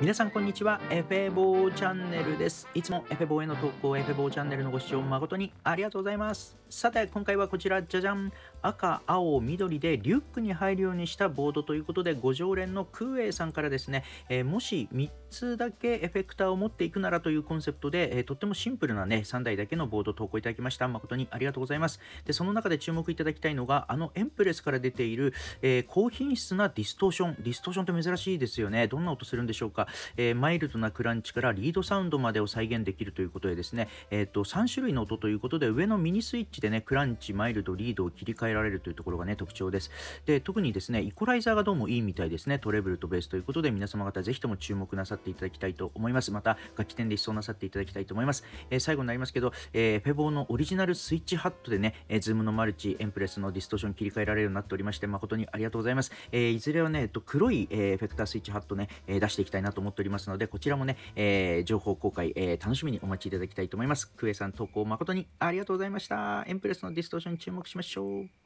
皆さんこんにちは、エフェボーチャンネルです。いつもエフェボーへの投稿、エフェボーチャンネルのご視聴誠にありがとうございます。さて、今回はこちら、じゃじゃん赤、青、緑でリュックに入るようにしたボードということで、ご常連のクーエイさんからですね、えー、もし3つだけエフェクターを持っていくならというコンセプトで、えー、とってもシンプルなね、3台だけのボード投稿いただきました。誠にありがとうございます。で、その中で注目いただきたいのが、あのエンプレスから出ている、えー、高品質なディストーション。ディストーションって珍しいですよね。どんな音するんでしょうか。えー、マイルドなクランチからリードサウンドまでを再現できるということでですね、えー、と3種類の音ということで上のミニスイッチでねクランチマイルドリードを切り替えられるというところがね特徴ですで特にですねイコライザーがどうもいいみたいですねトレブルとベースということで皆様方ぜひとも注目なさっていただきたいと思いますまた楽器店で一層なさっていただきたいと思います、えー、最後になりますけど、えー、フェボーのオリジナルスイッチハットでね、えー、ズームのマルチエンプレスのディストーション切り替えられるようになっておりまして誠にありがとうございます、えー、いずれはね、えっと、黒い、えー、フェクタースイッチハットね、えー、出していきたいなと思っておりますので、こちらもね、えー、情報公開、えー、楽しみにお待ちいただきたいと思います。クエさん投稿誠にありがとうございました。エンプレスのディストーションに注目しましょう。